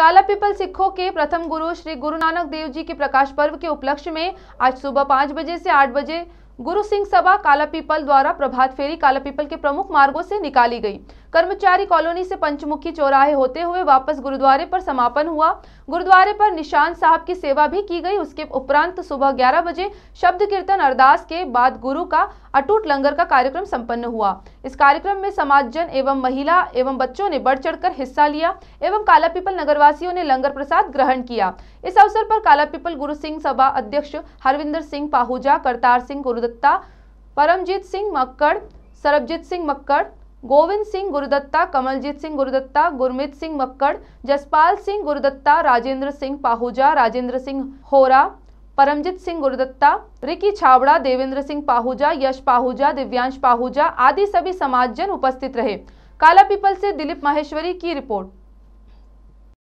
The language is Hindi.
काला पीपल सिखों के प्रथम गुरु श्री गुरु नानक देव जी के प्रकाश पर्व के उपलक्ष्य में आज सुबह पाँच बजे से आठ बजे गुरु सिंह सभा काला पीपल द्वारा प्रभात फेरी काला पीपल के प्रमुख मार्गों से निकाली गई कर्मचारी कॉलोनी से पंचमुखी चौराहे होते हुए वापस गुरुद्वारे पर समापन हुआ गुरुद्वारे पर निशान साहब की सेवा भी की गई उसके उपरांत सुबह ग्यारह बजे शब्द कीर्तन अरदास के बाद गुरु का अटूट लंगर का कार्यक्रम संपन्न हुआ इस कार्यक्रम में समाजजन एवं महिला एवं बच्चों ने बढ़ चढ़कर हिस्सा लिया एवं काला पीपल नगरवासियों ने लंगर प्रसाद ग्रहण किया इस अवसर पर काला पीपल गुरु सिंह सभा अध्यक्ष हरविंदर सिंह पाहुजा करतार सिंह गुरुदत्ता परमजीत सिंह मक्कड़ सरबजीत सिंह मक्कड़ गोविंद सिंह गुरुदत्ता कमलजीत सिंह गुरुदत्ता गुरमीत सिंह मक्कड़ जसपाल सिंह गुरुदत्ता राजेंद्र सिंह पाहुजा राजेंद्र सिंह होरा परमजीत सिंह गुरुदत्ता रिकी छावड़ा देवेंद्र सिंह पाहुजा यश पाहुजा दिव्यांश पाहुजा आदि सभी समाजजन उपस्थित रहे काला पीपल से दिलीप माहेश्वरी की रिपोर्ट